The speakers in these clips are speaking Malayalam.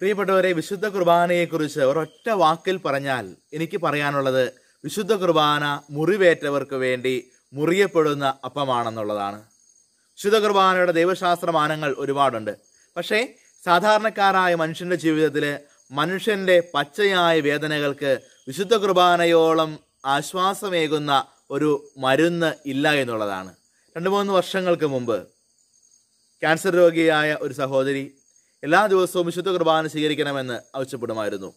പ്രിയപ്പെട്ടവരെ വിശുദ്ധ കുർബാനയെക്കുറിച്ച് ഒരൊറ്റ വാക്കിൽ പറഞ്ഞാൽ എനിക്ക് പറയാനുള്ളത് വിശുദ്ധ കുർബാന മുറിവേറ്റവർക്ക് വേണ്ടി മുറിയപ്പെടുന്ന അപ്പമാണെന്നുള്ളതാണ് വിശുദ്ധ കുർബാനയുടെ ദൈവശാസ്ത്രമാനങ്ങൾ ഒരുപാടുണ്ട് പക്ഷേ സാധാരണക്കാരായ മനുഷ്യൻ്റെ ജീവിതത്തിൽ മനുഷ്യൻ്റെ പച്ചയായ വേദനകൾക്ക് വിശുദ്ധ കുർബാനയോളം ആശ്വാസമേകുന്ന ഒരു മരുന്ന് ഇല്ല എന്നുള്ളതാണ് രണ്ട് മൂന്ന് വർഷങ്ങൾക്ക് മുമ്പ് ക്യാൻസർ രോഗിയായ ഒരു സഹോദരി എല്ലാ ദിവസവും വിശുദ്ധ കുർബാന സ്വീകരിക്കണമെന്ന് ആവശ്യപ്പെടുമായിരുന്നു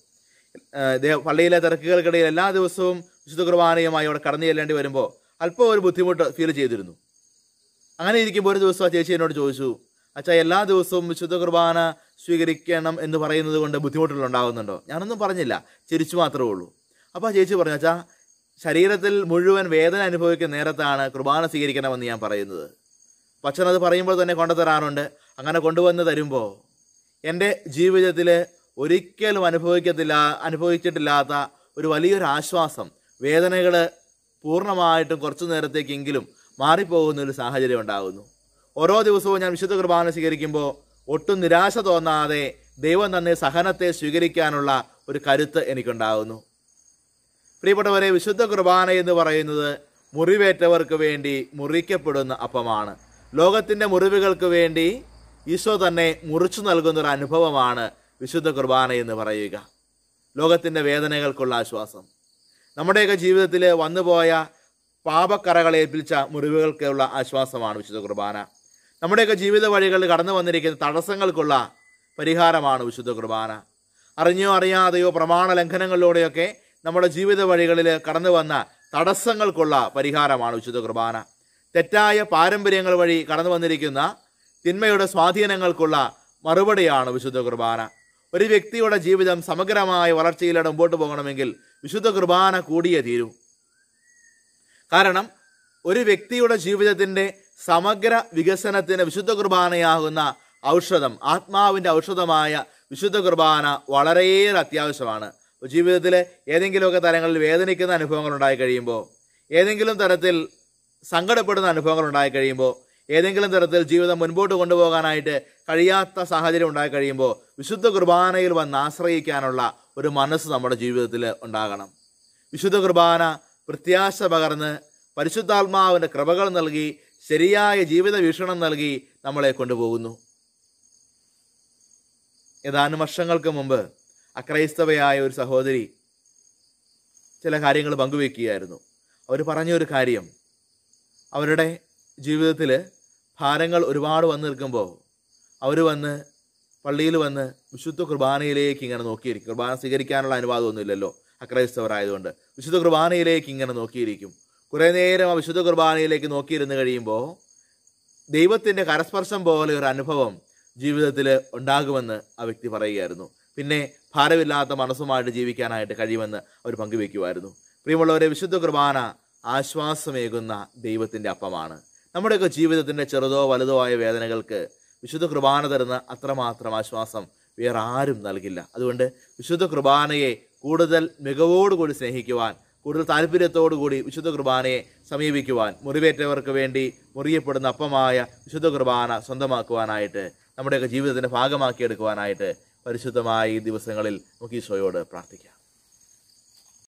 പള്ളിയിലെ തിരക്കുകൾക്കിടയിൽ എല്ലാ ദിവസവും വിശുദ്ധ കുർബാനയുമായി അവിടെ കടന്നു ചെല്ലേണ്ടി വരുമ്പോൾ അല്പം ഒരു ബുദ്ധിമുട്ട് ഫീൽ ചെയ്തിരുന്നു അങ്ങനെ ഇരിക്കുമ്പോൾ ഒരു ദിവസം ആ ചേച്ചി എന്നോട് ചോദിച്ചു അച്ഛാ എല്ലാ ദിവസവും വിശുദ്ധ കുർബാന സ്വീകരിക്കണം എന്ന് പറയുന്നത് കൊണ്ട് ബുദ്ധിമുട്ടുകൾ ഉണ്ടാകുന്നുണ്ടോ ഞാനൊന്നും പറഞ്ഞില്ല ചിരിച്ചു മാത്രമേ ഉള്ളൂ അപ്പോൾ ആ ചേച്ചി പറഞ്ഞു അച്ഛാ ശരീരത്തിൽ മുഴുവൻ വേദന അനുഭവിക്കുന്ന നേരത്താണ് കുർബാന സ്വീകരിക്കണമെന്ന് ഞാൻ പറയുന്നത് അത് പറയുമ്പോൾ തന്നെ കൊണ്ടുതരാറുണ്ട് അങ്ങനെ കൊണ്ടുവന്ന് തരുമ്പോൾ എൻ്റെ ജീവിതത്തിൽ ഒരിക്കലും അനുഭവിക്കത്തില്ല അനുഭവിച്ചിട്ടില്ലാത്ത ഒരു വലിയൊരു ആശ്വാസം വേദനകൾ പൂർണ്ണമായിട്ടും കുറച്ചു നേരത്തേക്കെങ്കിലും മാറിപ്പോകുന്ന ഒരു സാഹചര്യം ഉണ്ടാകുന്നു ഓരോ ദിവസവും ഞാൻ വിശുദ്ധ കുർബാന സ്വീകരിക്കുമ്പോൾ ഒട്ടും നിരാശ തോന്നാതെ ദൈവം തന്നെ സഹനത്തെ സ്വീകരിക്കാനുള്ള ഒരു കരുത്ത് എനിക്കുണ്ടാകുന്നു പ്രിയപ്പെട്ടവരെ വിശുദ്ധ കുർബാന എന്ന് പറയുന്നത് മുറിവേറ്റവർക്ക് വേണ്ടി മുറിക്കപ്പെടുന്ന അപ്പമാണ് ലോകത്തിൻ്റെ മുറിവുകൾക്ക് വേണ്ടി ഈശോ തന്നെ മുറിച്ചു നൽകുന്നൊരു അനുഭവമാണ് വിശുദ്ധ കുർബാന എന്ന് പറയുക ലോകത്തിൻ്റെ വേദനകൾക്കുള്ള ആശ്വാസം നമ്മുടെയൊക്കെ ജീവിതത്തിൽ വന്നുപോയ പാപക്കറകളേൽപ്പിച്ച മുറിവുകൾക്കുള്ള ആശ്വാസമാണ് വിശുദ്ധ കുർബാന നമ്മുടെയൊക്കെ ജീവിത വഴികളിൽ കടന്നു വന്നിരിക്കുന്ന തടസ്സങ്ങൾക്കുള്ള പരിഹാരമാണ് വിശുദ്ധ കുർബാന അറിഞ്ഞോ അറിയാതെയോ പ്രമാണ ലംഘനങ്ങളിലൂടെയൊക്കെ നമ്മുടെ ജീവിത വഴികളിൽ കടന്നു വന്ന തടസ്സങ്ങൾക്കുള്ള പരിഹാരമാണ് വിശുദ്ധ കുർബാന തെറ്റായ പാരമ്പര്യങ്ങൾ വഴി കടന്നു വന്നിരിക്കുന്ന തിന്മയുടെ സ്വാധീനങ്ങൾക്കുള്ള മറുപടിയാണ് വിശുദ്ധ കുർബാന ഒരു വ്യക്തിയുടെ ജീവിതം സമഗ്രമായ വളർച്ചയിലൂടെ മുമ്പോട്ട് പോകണമെങ്കിൽ വിശുദ്ധ കുർബാന കൂടിയേ തീരൂ കാരണം ഒരു വ്യക്തിയുടെ ജീവിതത്തിൻ്റെ സമഗ്ര വികസനത്തിന് വിശുദ്ധ കുർബാനയാകുന്ന ഔഷധം ആത്മാവിൻ്റെ ഔഷധമായ വിശുദ്ധ കുർബാന വളരെയേറെ അത്യാവശ്യമാണ് ജീവിതത്തിലെ ഏതെങ്കിലുമൊക്കെ തലങ്ങളിൽ വേദനിക്കുന്ന അനുഭവങ്ങൾ ഉണ്ടായി കഴിയുമ്പോൾ ഏതെങ്കിലും തരത്തിൽ സങ്കടപ്പെടുന്ന അനുഭവങ്ങൾ ഉണ്ടായി കഴിയുമ്പോൾ ഏതെങ്കിലും തരത്തിൽ ജീവിതം മുൻപോട്ട് കൊണ്ടുപോകാനായിട്ട് കഴിയാത്ത സാഹചര്യം ഉണ്ടായി കഴിയുമ്പോൾ വിശുദ്ധ കുർബാനയിൽ വന്ന് ആശ്രയിക്കാനുള്ള ഒരു മനസ്സ് നമ്മുടെ ജീവിതത്തിൽ ഉണ്ടാകണം വിശുദ്ധ കുർബാന പ്രത്യാശ പകർന്ന് പരിശുദ്ധാത്മാവിൻ്റെ കൃപകൾ നൽകി ശരിയായ ജീവിത വീക്ഷണം നൽകി നമ്മളെ കൊണ്ടുപോകുന്നു ഏതാനും വർഷങ്ങൾക്ക് മുമ്പ് അക്രൈസ്തവയായ ഒരു സഹോദരി ചില കാര്യങ്ങൾ പങ്കുവെക്കുകയായിരുന്നു അവർ പറഞ്ഞൊരു കാര്യം അവരുടെ ജീവിതത്തിൽ ഭാരങ്ങൾ ഒരുപാട് വന്ന് നിൽക്കുമ്പോൾ അവർ വന്ന് പള്ളിയിൽ വന്ന് വിശുദ്ധ കുർബാനയിലേക്ക് ഇങ്ങനെ നോക്കിയിരിക്കും കുർബാന സ്വീകരിക്കാനുള്ള അനുവാദമൊന്നുമില്ലല്ലോ അക്രൈസ്തവരായതുകൊണ്ട് വിശുദ്ധ കുർബാനയിലേക്ക് ഇങ്ങനെ നോക്കിയിരിക്കും കുറേ നേരം ആ വിശുദ്ധ കുർബാനയിലേക്ക് നോക്കിയിരുന്ന് കഴിയുമ്പോൾ ദൈവത്തിൻ്റെ കരസ്പർശം പോലെ ഒരു അനുഭവം ജീവിതത്തിൽ ഉണ്ടാകുമെന്ന് ആ വ്യക്തി പറയുകയായിരുന്നു പിന്നെ ഭാരമില്ലാത്ത മനസ്സുമായിട്ട് ജീവിക്കാനായിട്ട് കഴിയുമെന്ന് അവർ പങ്കുവയ്ക്കുമായിരുന്നു പ്രിയമുള്ളവരെ വിശുദ്ധ കുർബാന ആശ്വാസമേകുന്ന ദൈവത്തിൻ്റെ അപ്പമാണ് നമ്മുടെയൊക്കെ ജീവിതത്തിൻ്റെ ചെറുതോ വലുതോ ആയ വേദനകൾക്ക് വിശുദ്ധ കുർബാന തരുന്ന അത്രമാത്രം ആശ്വാസം വേറെ ആരും നൽകില്ല അതുകൊണ്ട് വിശുദ്ധ കുർബാനയെ കൂടുതൽ മികവോടുകൂടി സ്നേഹിക്കുവാൻ കൂടുതൽ താല്പര്യത്തോടുകൂടി വിശുദ്ധ കുർബാനയെ സമീപിക്കുവാൻ മുറിവേറ്റവർക്ക് വേണ്ടി മുറിയപ്പെടുന്ന അപ്പമായ വിശുദ്ധ കുർബാന സ്വന്തമാക്കുവാനായിട്ട് നമ്മുടെയൊക്കെ ജീവിതത്തിൻ്റെ ഭാഗമാക്കിയെടുക്കുവാനായിട്ട് പരിശുദ്ധമായ ഈ ദിവസങ്ങളിൽ നമുക്ക് ഈശോയോട് പ്രാർത്ഥിക്കാം